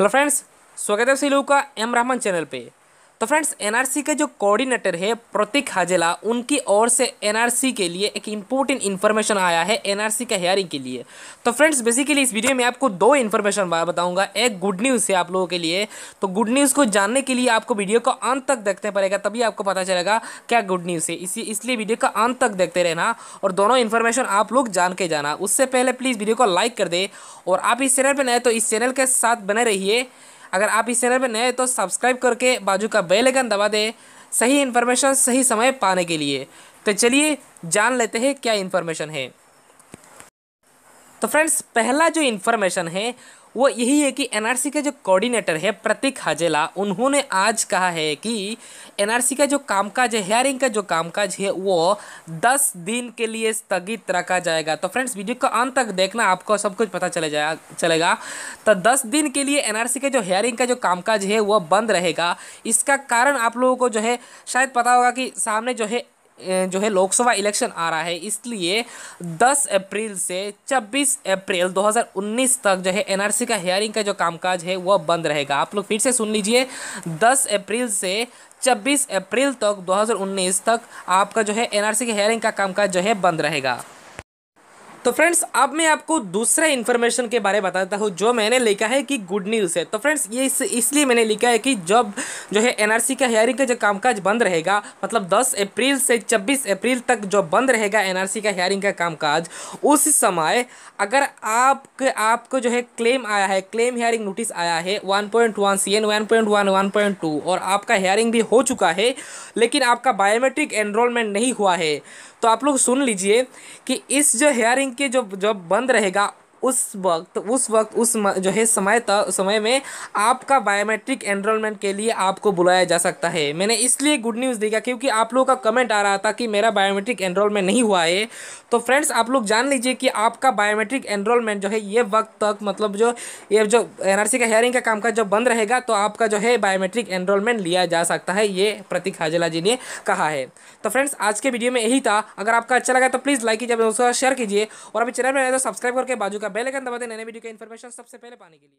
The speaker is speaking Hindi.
हेलो फ्रेंड्स स्वागत है आप का एम रहमान चैनल पे तो फ्रेंड्स एनआरसी के जो कोऑर्डिनेटर है प्रतीक हाजेला उनकी ओर से एनआरसी के लिए एक इंपॉर्टेंट इन्फॉर्मेशन आया है एनआरसी के हेयरिंग के लिए तो फ्रेंड्स बेसिकली इस वीडियो में आपको दो इन्फॉर्मेशन बताऊंगा एक गुड न्यूज़ है आप लोगों के लिए तो गुड न्यूज़ को जानने के लिए आपको वीडियो को अंत तक देखना पड़ेगा तभी आपको पता चलेगा क्या गुड न्यूज़ है इसी इसलिए वीडियो का अंत तक देखते रहना और दोनों इन्फॉर्मेशन आप लोग जान के जाना उससे पहले प्लीज़ वीडियो को लाइक कर दे और आप इस चैनल पर नए तो इस चैनल के साथ बने रहिए अगर आप इस चैनल पर नए हैं तो सब्सक्राइब करके बाजू का बेल आइकन दबा दें सही इन्फॉर्मेशन सही समय पाने के लिए तो चलिए जान लेते हैं क्या इन्फॉर्मेशन है तो फ्रेंड्स पहला जो इन्फॉर्मेशन है वो यही है कि एनआरसी के जो कोऑर्डिनेटर है प्रतीक हाजेला उन्होंने आज कहा है कि एनआरसी का जो कामकाज है हेयरिंग का जो कामकाज है वो दस दिन के लिए स्थगित रखा जाएगा तो फ्रेंड्स वीडियो का अंत तक देखना आपको सब कुछ पता चले जाए चलेगा तो दस दिन के लिए एनआरसी के जो हेयरिंग का जो कामकाज है वह बंद रहेगा इसका कारण आप लोगों को जो है शायद पता होगा कि सामने जो है जो है लोकसभा इलेक्शन आ रहा है इसलिए 10 अप्रैल से 26 अप्रैल 2019 तक जो है एनआरसी का हेयरिंग का जो कामकाज है वह बंद रहेगा आप लोग फिर से सुन लीजिए 10 अप्रैल से 26 अप्रैल तक 2019 तक आपका जो है एनआरसी के हेयरिंग का कामकाज जो है बंद रहेगा तो फ्रेंड्स अब मैं आपको दूसरा इन्फॉर्मेशन के बारे में बताता हूँ जो मैंने लिखा है कि गुड न्यूज़ है तो फ्रेंड्स ये इस, इसलिए मैंने लिखा है कि जब जो है एनआरसी का हियरिंग का जो कामकाज बंद रहेगा मतलब 10 अप्रैल से 26 अप्रैल तक जो बंद रहेगा एनआरसी का हियरिंग का कामकाज उस समय अगर आपके आपको जो है क्लेम आया है क्लेम हेयरिंग नोटिस आया है one point one C N one point one one point two और आपका हेयरिंग भी हो चुका है लेकिन आपका बायोमेट्रिक एनरोलमेंट नहीं हुआ है तो आप लोग सुन लीजिए कि इस जो हेयरिंग बैंक के जो जब बंद रहेगा उस वक्त उस वक्त उस जो है समय तक समय में आपका बायोमेट्रिक एनरोलमेंट के लिए आपको बुलाया जा सकता है मैंने इसलिए गुड न्यूज़ देखा क्योंकि आप लोगों का कमेंट आ रहा था कि मेरा बायोमेट्रिक एनरोलमेंट नहीं हुआ है तो फ्रेंड्स आप लोग जान लीजिए कि आपका बायोमेट्रिक एनरोलमेंट जो है ये वक्त तक मतलब जो ये जो एन का हेयरिंग का कामकाज जब बंद रहेगा तो आपका जो है बायोमेट्रिक एनरोलमेंट लिया जा सकता है ये प्रतीक हाजला जी ने कहा है तो फ्रेंड्स आज के वीडियो में यही था अगर आपका अच्छा लगा तो प्लीज़ लाइक कीजिए दोस्तों शेयर कीजिए और अभी चैनल में तो सब्सक्राइब करके बाजू का बेल आइकन दबा देना वीडियो का इन्फॉर्मेशन सबसे पहले पाने के लिए